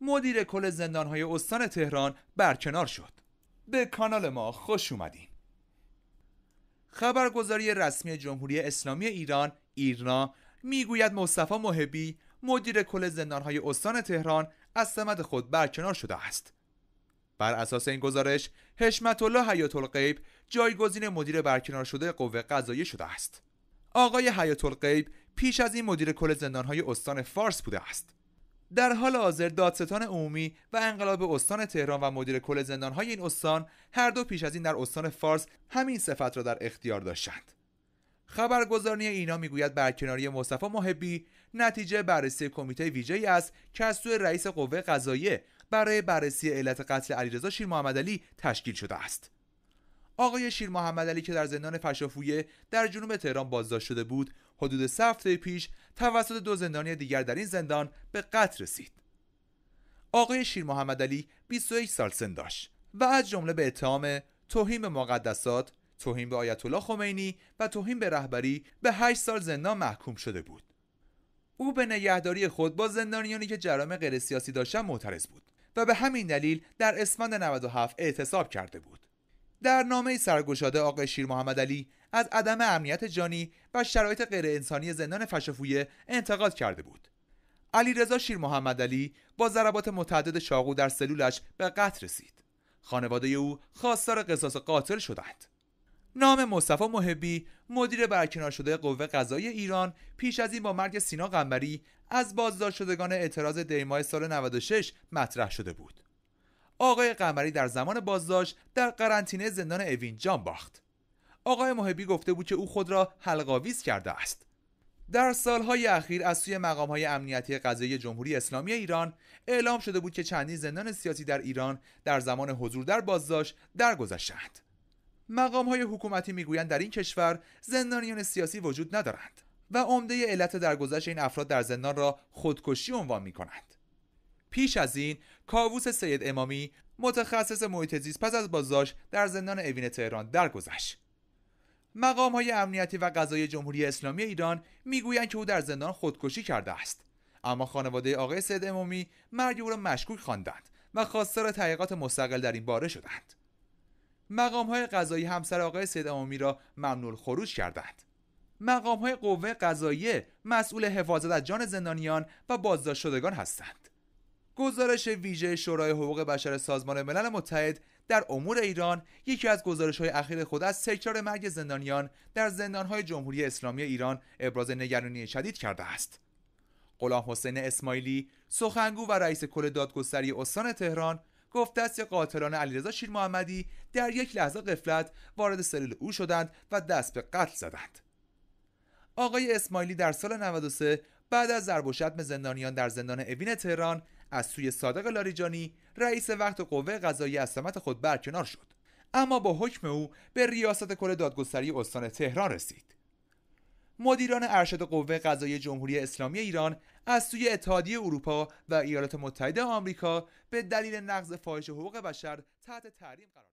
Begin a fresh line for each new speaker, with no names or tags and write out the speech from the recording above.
مدیر کل های استان تهران برکنار شد به کانال ما خوش اومدین خبرگزاری رسمی جمهوری اسلامی ایران ایرنا میگوید مصطفی محبی مدیر کل های استان تهران از سمت خود برکنار شده است بر اساس این گزارش حشمت الله حیات جایگزین مدیر برکنار شده قوه قضایی شده است آقای حیات پیش از این مدیر کل زندانهای استان فارس بوده است در حال حاضر دادستان عمومی و انقلاب استان تهران و مدیر کل زندانهای این استان هر دو پیش از این در استان فارس همین صفت را در اختیار داشتند خبرگزاری اینا میگوید برکناری مصطفی محبی نتیجه بررسی کمیته ویژه‌ای است که از سوی رئیس قوه قضاییه برای بررسی علت قتل علیرضا شیر محمد علی تشکیل شده است. آقای شیر محمد علی که در زندان فشافویه در جنوب تهران بازداشت شده بود، حدود سه هفته پیش توسط دو زندانی دیگر در این زندان به قتل رسید. آقای شیر محمد علی 21 سال سن داشت و از جمله به اتهام توهین به مقدسات، توهین به آیت الله خمینی و توهین به رهبری به 8 سال زندان محکوم شده بود. او به نگهداری خود با زندانیانی که جرائم غیر سیاسی داشتن معترض بود. و به همین دلیل در اسفند 97 اعتصاب کرده بود در نامه سرگشاده آقای شیر محمد علی از عدم امنیت جانی و شرایط غیر انسانی زندان فشفویه انتقاد کرده بود علی رضا شیر محمد علی با ضربات متعدد شاقو در سلولش به قتل رسید خانواده او خواستار قصاص قاتل شدند نام مصطفی محبی مدیر برکنار شده قوه قضایی ایران پیش از این با مرگ سینا قنبری از بازداشت شدگان اعتراض دیمای سال 96 مطرح شده بود آقای قمری در زمان بازداشت در قرنطینه زندان اوین جان باخت آقای محبی گفته بود که او خود را حلقاویز کرده است در سالهای اخیر از سوی های امنیتی قضایی جمهوری اسلامی ایران اعلام شده بود که چندین زندان سیاسی در ایران در زمان حضور در بازداشت درگذشتند مقام های حکومتی میگویند در این کشور زندانیان سیاسی وجود ندارند و عمده علت درگذشت این افراد در زندان را خودکشی عنوان می کنند. پیش از این کاووس سید امامی متخصص محیط زیست پس از بازداشت در زندان اوین تهران درگذشت. مقام های امنیتی و قضای جمهوری اسلامی ایران میگویند که او در زندان خودکشی کرده است. اما خانواده آقای سید امامی مرگ او را مشکوک خواندند و خواستار تحقیقات مستقل در این باره شدند. مقام های قضایی همسر آقای سید امامی را ممنوع خروج کردند مقام های قوه قضاییه مسئول حفاظت از جان زندانیان و بازداشت شدگان هستند گزارش ویژه شورای حقوق بشر سازمان ملل متحد در امور ایران یکی از گزارش های اخیر خود از تکرار مرگ زندانیان در های جمهوری اسلامی ایران ابراز نگرانی شدید کرده است غلام حسین اسماعیلی سخنگو و رئیس کل دادگستری استان تهران گفته است که قاتلان علیرضا شیر محمدی در یک لحظه قفلت وارد سلول او شدند و دست به قتل زدند آقای اسماعیلی در سال 93 بعد از ضرب و شتم زندانیان در زندان اوین تهران از سوی صادق لاریجانی رئیس وقت قوه قضایی از سمت خود برکنار شد اما با حکم او به ریاست کل دادگستری استان تهران رسید مدیران ارشد قوه قضایی جمهوری اسلامی ایران از سوی اتحادیه اروپا و ایالات متحده آمریکا به دلیل نقض فاحش حقوق بشر تحت تحریم قرار